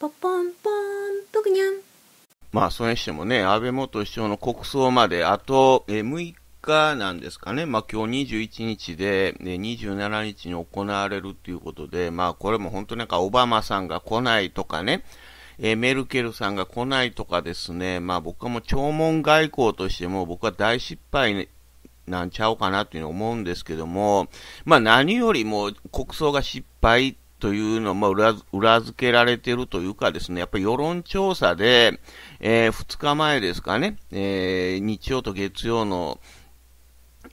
ポポンポンプグニャンまあそれにしてもね安倍元首相の国葬まであと、え6日なんですかね、まあ、今日21日で、ね、27日に行われるということで、まあ、これも本当なんかオバマさんが来ないとかね、えー、メルケルさんが来ないとかですね、まあ僕はもう弔問外交としても僕は大失敗なんちゃうかなというに思うんですけども、まあ何よりも国葬が失敗というのも裏裏付けられているというかですね、やっぱり世論調査で、えー、2日前ですかね、えー、日曜と月曜の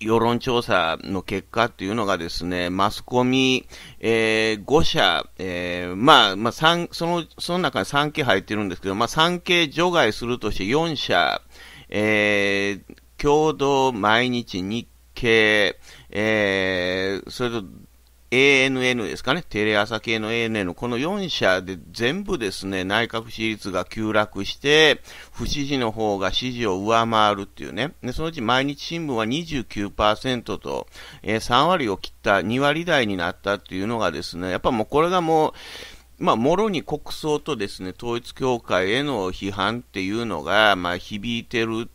世論調査の結果っていうのがですね、マスコミ、えー、5社、えー、まあ、まあ、その、その中に3系入ってるんですけど、まあ、3系除外するとして4社、えー、共同毎日日経、えー、それと ANN ですかね、テレ朝系の ANN、この4社で全部ですね、内閣支持率が急落して、不支持の方が支持を上回るっていうね、でそのうち毎日新聞は29%と、えー、3割を切った2割台になったっていうのがですね、やっぱもうこれがもう、まあ、もろに国葬とですね、統一教会への批判っていうのが、まあ、響いてる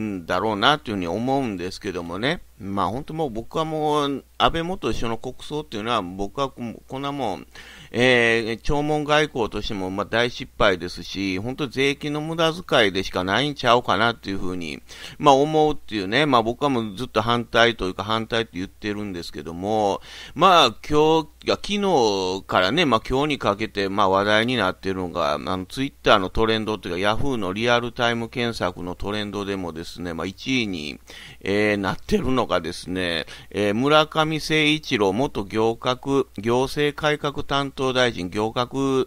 んだろうなというふうに思うんですけどもね、まあ、本当もう僕はもう、安倍元首相の国葬っていうのは、僕はこんなもん、えー、弔問外交としてもま大失敗ですし、本当税金の無駄遣いでしかないんちゃうかなっていうふうに、まあ、思うっていうね、まあ、僕はもうずっと反対というか反対って言ってるんですけども、まあ今日、昨日からね、まあ、今日にかけてまあ話題になってるのが、あのツイッターのトレンドというか、ヤフーのリアルタイム検索のトレンドでもですね、まあ1位に、えー、なってるのがですね、えー、村上上誠一郎元行革、行政改革担当大臣、行革、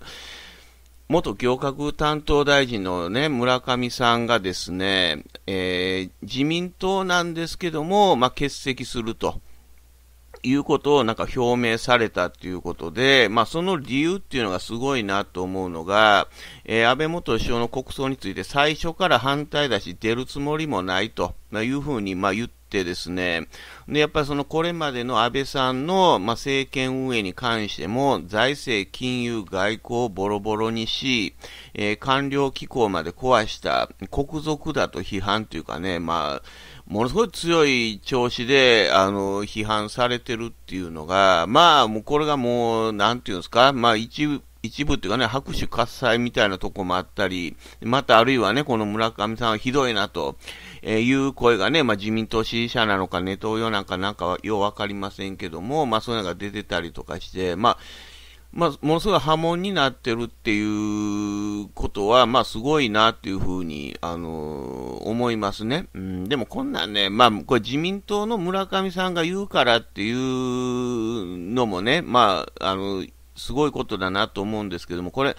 元行革担当大臣の、ね、村上さんがですね、えー、自民党なんですけども、まあ、欠席すると。いうことをなんか表明されたということで、まあ、その理由っていうのがすごいなと思うのが、えー、安倍元首相の国葬について最初から反対だし出るつもりもないというふうにまあ言っててですね、で、やっぱりそのこれまでの安倍さんの、まあ、政権運営に関しても、財政、金融、外交をボロボロにし、えー、官僚機構まで壊した国賊だと批判というかね、まあ、ものすごい強い調子で、あの、批判されてるっていうのが、まあ、もうこれがもう、なんていうんですか、まあ一、一部っていうかね、拍手喝采みたいなとこもあったり、またあるいはね、この村上さんはひどいなと、えー、いう声がね、まあ、自民党支持者なのか、ネトウヨなんかなんかはようわかりませんけども、まあそういうのが出てたりとかして、まあ、まあ、ものすごい波紋になってるっていうことは、まあ、すごいなっていうふうに、あのー、思いますね。うん、でも、こんなんね、まあ、これ自民党の村上さんが言うからっていうのもね、まあ、あのー、すごいことだなと思うんですけども、これ、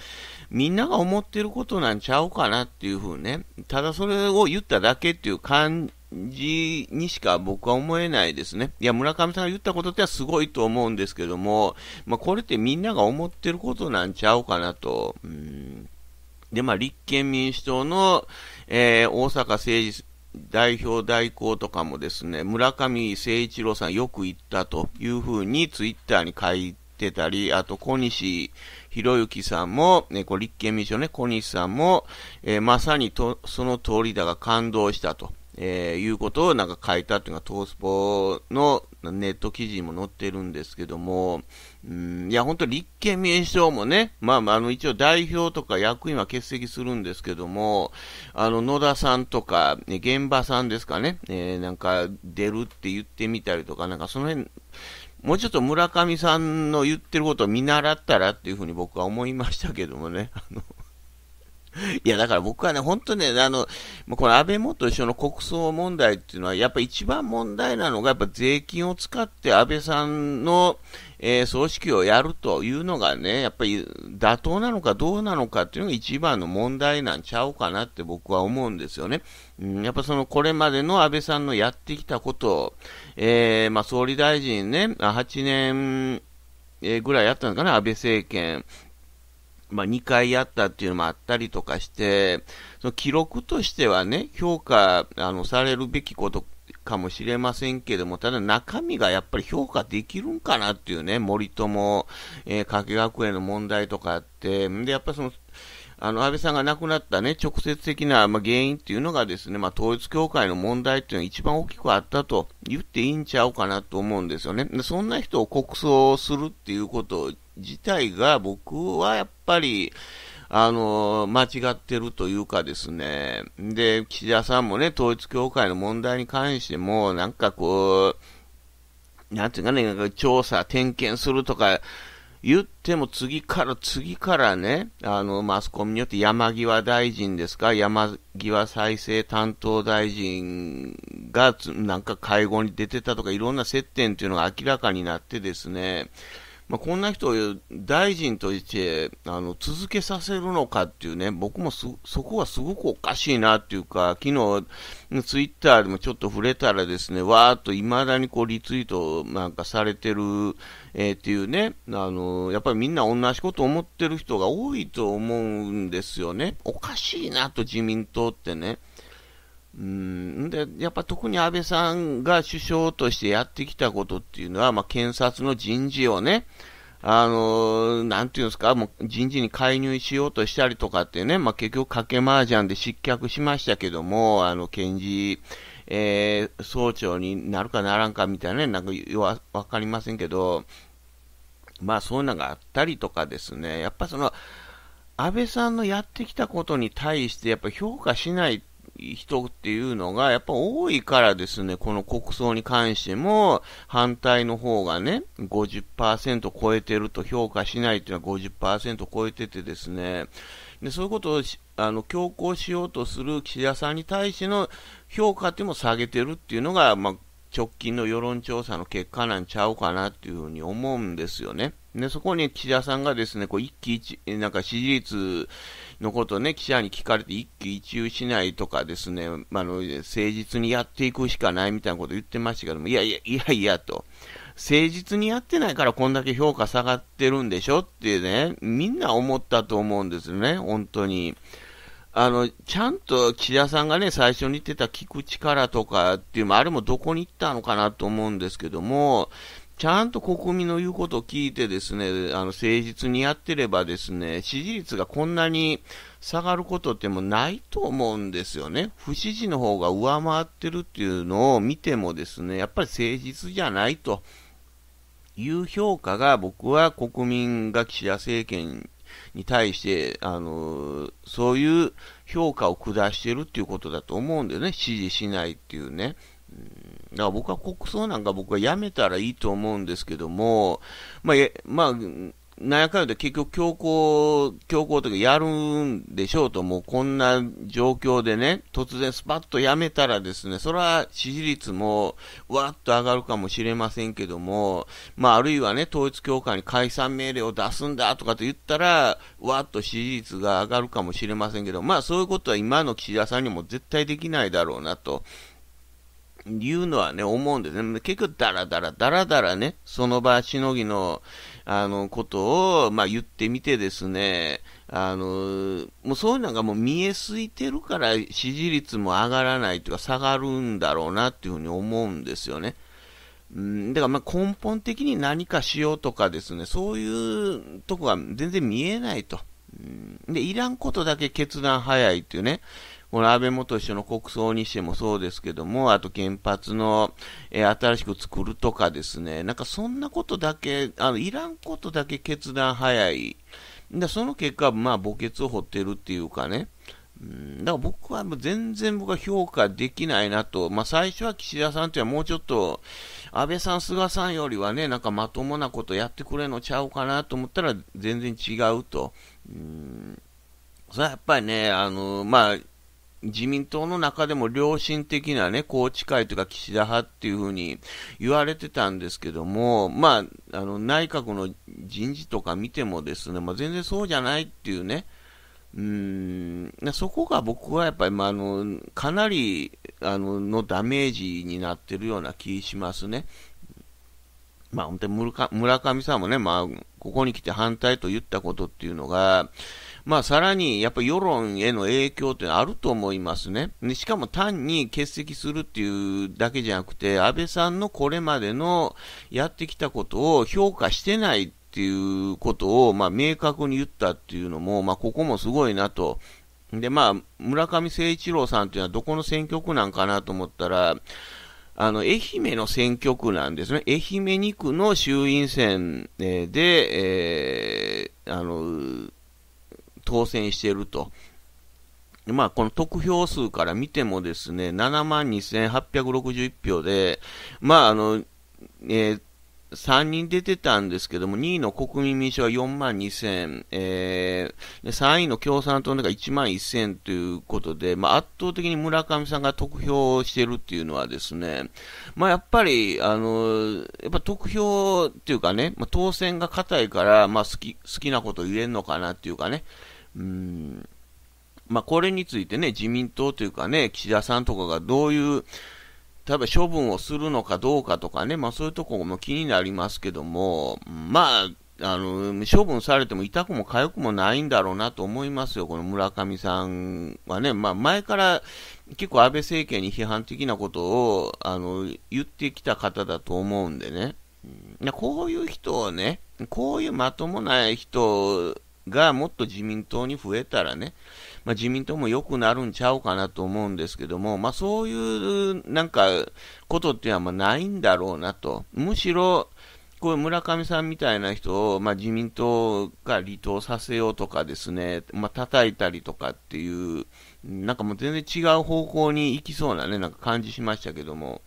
みんなが思ってることなんちゃうかなっていうふうね、ただそれを言っただけっていう感じにしか僕は思えないですね。いや、村上さんが言ったことってはすごいと思うんですけども、まあ、これってみんなが思ってることなんちゃうかなと。うんで、まあ、立憲民主党の、えー、大阪政治代表代行とかもですね、村上誠一郎さんよく言ったというふうにツイッターに書いて、てたり、あと小西博之さんも、ね、こ立憲民主のね、小西さんも、えー、まさにとその通りだが感動したと。えー、いうことをなんか書いたっていうのがトースポのネット記事にも載ってるんですけども、うん、いや、本当立憲民主党もね、まあ、まあ、あの、一応代表とか役員は欠席するんですけども、あの、野田さんとか、ね、現場さんですかね、えー、なんか出るって言ってみたりとか、なんかその辺、もうちょっと村上さんの言ってることを見習ったらっていうふうに僕は思いましたけどもね、あの、いや、だから僕はね、本当ね、あの、この安倍元首相の国葬問題っていうのは、やっぱ一番問題なのが、やっぱ税金を使って安倍さんの、えー、葬式をやるというのがね、やっぱり妥当なのかどうなのかっていうのが一番の問題なんちゃうかなって僕は思うんですよね。うん、やっぱそのこれまでの安倍さんのやってきたことを、えー、まあ、総理大臣ね、8年、えぐらいやったのかな、安倍政権。まあ、2回やったっていうのもあったりとかして、その記録としてはね、評価あのされるべきことかもしれませんけども、ただ中身がやっぱり評価できるんかなっていうね、森友、えー、加計学園の問題とかって、で、やっぱその、あの、安倍さんが亡くなったね、直接的な、まあ、原因っていうのがですね、まあ、統一教会の問題っていうのが一番大きくあったと言っていいんちゃうかなと思うんですよね。そんな人を国葬するっていうこと自体が僕はやっぱり、あの、間違ってるというかですね。で、岸田さんもね、統一教会の問題に関しても、なんかこう、なんていうかね、調査、点検するとか、言っても次から次からね、あの、マスコミによって山際大臣ですか、山際再生担当大臣がなんか会合に出てたとか、いろんな接点というのが明らかになってですね、まあ、こんな人を大臣としてあの続けさせるのかっていうね、僕もそこはすごくおかしいなっていうか、昨日ツイッターでもちょっと触れたらですね、わーっといまだにこうリツイートなんかされてる、えー、っていうね、あのやっぱりみんな同じこと思ってる人が多いと思うんですよね。おかしいなと自民党ってね。うんでやっぱ特に安倍さんが首相としてやってきたことっていうのは、まあ、検察の人事をね、あのなんていうんですか、もう人事に介入しようとしたりとかってね、まあ、結局、賭け麻雀で失脚しましたけども、あの検事、えー、総長になるかならんかみたいなね、なんか分かりませんけど、まあそういうのがあったりとかですね、やっぱその、安倍さんのやってきたことに対して、やっぱ評価しない人っていうのがやっぱ多いからですね、この国葬に関しても反対の方がね、50%超えてると評価しないっていうのは50%超えててですね、でそういうことをあの強行しようとする岸田さんに対しての評価っていうのも下げてるっていうのが、まあ、直近の世論調査の結果なんちゃうかなっていうふうに思うんですよね。で、そこに岸田さんがですね、こう一喜一、なんか支持率のことをね、記者に聞かれて一喜一憂しないとかですね、まあの、誠実にやっていくしかないみたいなことを言ってましたけども、いやいや、いやいやと。誠実にやってないからこんだけ評価下がってるんでしょってね、みんな思ったと思うんですよね、本当に。あの、ちゃんと岸田さんがね、最初に言ってた聞く力とかっていう、まあ、あれもどこに行ったのかなと思うんですけども、ちゃんと国民の言うことを聞いてですね、あの、誠実にやってればですね、支持率がこんなに下がることってもないと思うんですよね。不支持の方が上回ってるっていうのを見てもですね、やっぱり誠実じゃないという評価が僕は国民が岸田政権に対して、あの、そういう評価を下してるっていうことだと思うんだよね。支持しないっていうね。うんだから僕は国葬なんか僕はやめたらいいと思うんですけども、まあ、まあ、なんやかんやで結局強行、強行とかやるんでしょうと、もうこんな状況でね、突然スパッとやめたらですね、それは支持率もわっと上がるかもしれませんけども、まああるいはね、統一教会に解散命令を出すんだとかと言ったら、わっと支持率が上がるかもしれませんけど、まあそういうことは今の岸田さんにも絶対できないだろうなと。いうのはね、思うんですね。結局、だらだら、だらだらね、その場しのぎの、あの、ことを、まあ、言ってみてですね、あの、もうそういうのがもう見えすいてるから、支持率も上がらないというか、下がるんだろうなっていうふうに思うんですよね。うん、だからまあ根本的に何かしようとかですね、そういうとこが全然見えないと。うん、で、いらんことだけ決断早いっていうね、この安倍元首相の国葬にしてもそうですけども、あと原発の、えー、新しく作るとかですね、なんかそんなことだけ、あのいらんことだけ決断早い。でその結果、まあ、墓穴を掘ってるっていうかね、うん、だから僕はもう全然僕は評価できないなと、まあ、最初は岸田さんというのはもうちょっと、安倍さん、菅さんよりはね、なんかまともなことやってくれるのちゃうかなと思ったら、全然違うと。うんそれはやっぱりね、あのまあ、自民党の中でも良心的なね、宏池会というか岸田派っていうふうに言われてたんですけども、まあ、あの、内閣の人事とか見てもですね、まあ、全然そうじゃないっていうね、うん、そこが僕はやっぱり、まあ、あの、かなり、あの、のダメージになってるような気しますね。まあ、本当に村上さんもね、まあ、ここに来て反対と言ったことっていうのが、まあ、さらにやっぱり世論への影響というのはあると思いますね。しかも単に欠席するっていうだけじゃなくて、安倍さんのこれまでのやってきたことを評価してないっていうことを、まあ、明確に言ったっていうのも、まあ、ここもすごいなと。で、まあ、村上誠一郎さんというのはどこの選挙区なんかなと思ったら、あの、愛媛の選挙区なんですね。愛媛2区の衆院選で、えー、あの、当選していると。まあ、この得票数から見てもですね、7万2861票で、まあ、あの、えー、3人出てたんですけども、2位の国民民主は4万2000、えー、3位の共産党のが1万1000ということで、まあ、圧倒的に村上さんが得票してるっていうのはですね、まあ、やっぱり、あの、やっぱ得票っていうかね、まあ、当選が硬いから、まあ、好き、好きなこと言えんのかなっていうかね、うんまあ、これについてね、自民党というかね、岸田さんとかがどういう、例えば処分をするのかどうかとかね、まあ、そういうところも気になりますけども、まあ、あの、処分されても痛くも痒くもないんだろうなと思いますよ、この村上さんはね。まあ、前から結構安倍政権に批判的なことを、あの、言ってきた方だと思うんでね。こういう人をね、こういうまともな人がもっと自民党に増えたらね、まあ、自民党も良くなるんちゃうかなと思うんですけども、まあ、そういうなんかことっていうのはまないんだろうなと、むしろこういう村上さんみたいな人を、まあ、自民党が離党させようとかですね、まあ叩いたりとかっていう、なんかもう全然違う方向に行きそうなね、なんか感じしましたけども、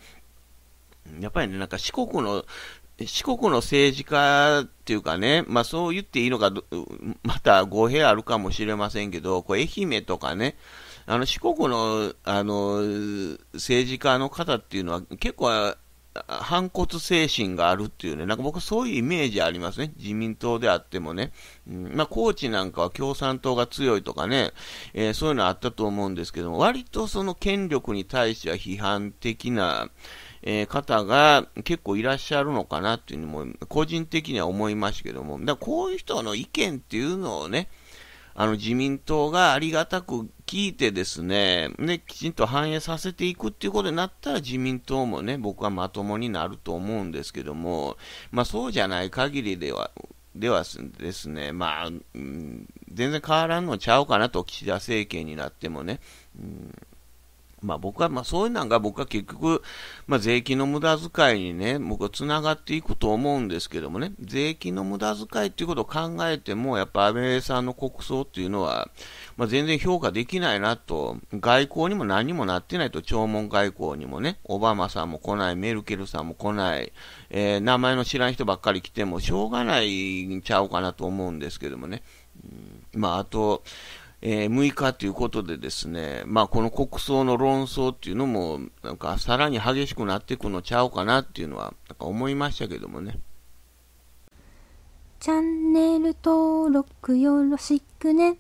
やっぱりね、なんか四国の四国の政治家っていうかね、まあそう言っていいのか、また語弊あるかもしれませんけど、これ愛媛とかね、あの四国のあの政治家の方っていうのは結構反骨精神があるっていうね、なんか僕そういうイメージありますね。自民党であってもね。まあ、高知なんかは共産党が強いとかね、えー、そういうのあったと思うんですけども、割とその権力に対しては批判的な、えー、方が結構いらっしゃるのかなっていうのも、個人的には思いますけども、だこういう人の意見っていうのをね、あの自民党がありがたく聞いてですね、ね、きちんと反映させていくっていうことになったら自民党もね、僕はまともになると思うんですけども、まあそうじゃない限りでは、ではですね、まあ、うん、全然変わらんのちゃうかなと、岸田政権になってもね、うんまあ、僕は、まあ、そういうのが僕は結局、まあ、税金の無駄遣いにね、僕はつながっていくと思うんですけどもね、税金の無駄遣いっていうことを考えても、やっぱ安倍さんの国葬っていうのは、まあ、全然評価できないなと、外交にも何にもなってないと、弔問外交にもね、オバマさんも来ない、メルケルさんも来ない、えー、名前の知らん人ばっかり来てもしょうがないんちゃうかなと思うんですけどもね。うん、まあ、あと、えー、6日ということでですね、まあ、この国葬の論争っていうのも、なんかさらに激しくなっていくのちゃうかなっていうのは、なんか思いましたけどもね。チャンネル登録よろしくね。